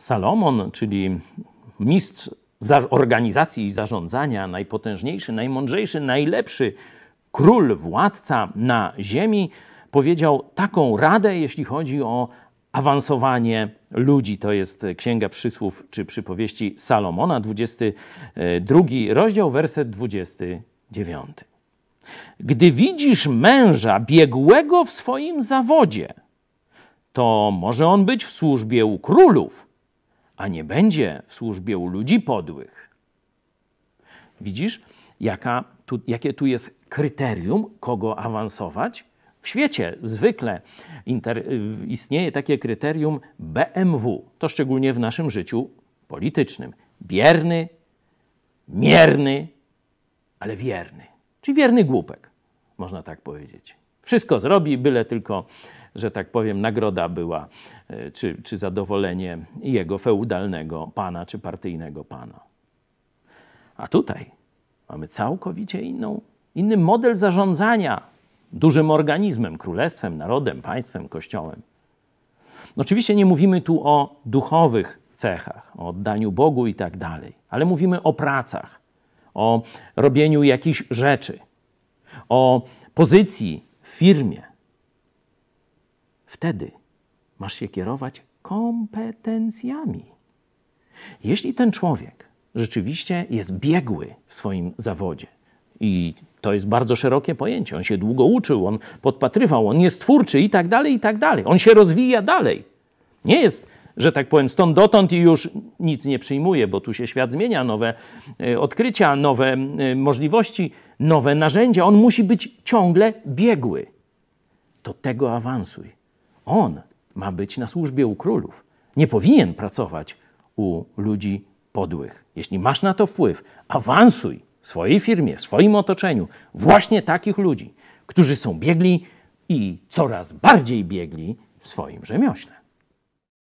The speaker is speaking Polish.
Salomon, czyli mistrz organizacji i zarządzania, najpotężniejszy, najmądrzejszy, najlepszy król, władca na ziemi, powiedział taką radę, jeśli chodzi o awansowanie ludzi. To jest Księga Przysłów czy Przypowieści Salomona, 22 rozdział, werset 29. Gdy widzisz męża biegłego w swoim zawodzie, to może on być w służbie u królów – a nie będzie w służbie u ludzi podłych. Widzisz, jaka tu, jakie tu jest kryterium, kogo awansować? W świecie zwykle inter, istnieje takie kryterium BMW, to szczególnie w naszym życiu politycznym. Bierny, mierny, ale wierny, czyli wierny głupek, można tak powiedzieć. Wszystko zrobi, byle tylko, że tak powiem, nagroda była, e, czy, czy zadowolenie jego feudalnego pana, czy partyjnego pana. A tutaj mamy całkowicie inną, inny model zarządzania dużym organizmem, królestwem, narodem, państwem, kościołem. Oczywiście nie mówimy tu o duchowych cechach, o oddaniu Bogu i tak dalej, ale mówimy o pracach, o robieniu jakichś rzeczy, o pozycji firmie. Wtedy masz się kierować kompetencjami. Jeśli ten człowiek rzeczywiście jest biegły w swoim zawodzie i to jest bardzo szerokie pojęcie, on się długo uczył, on podpatrywał, on jest twórczy i tak dalej, i tak dalej, on się rozwija dalej. Nie jest że tak powiem, stąd dotąd i już nic nie przyjmuje, bo tu się świat zmienia, nowe e, odkrycia, nowe e, możliwości, nowe narzędzia. On musi być ciągle biegły. To tego awansuj. On ma być na służbie u królów. Nie powinien pracować u ludzi podłych. Jeśli masz na to wpływ, awansuj w swojej firmie, w swoim otoczeniu właśnie takich ludzi, którzy są biegli i coraz bardziej biegli w swoim rzemiośle.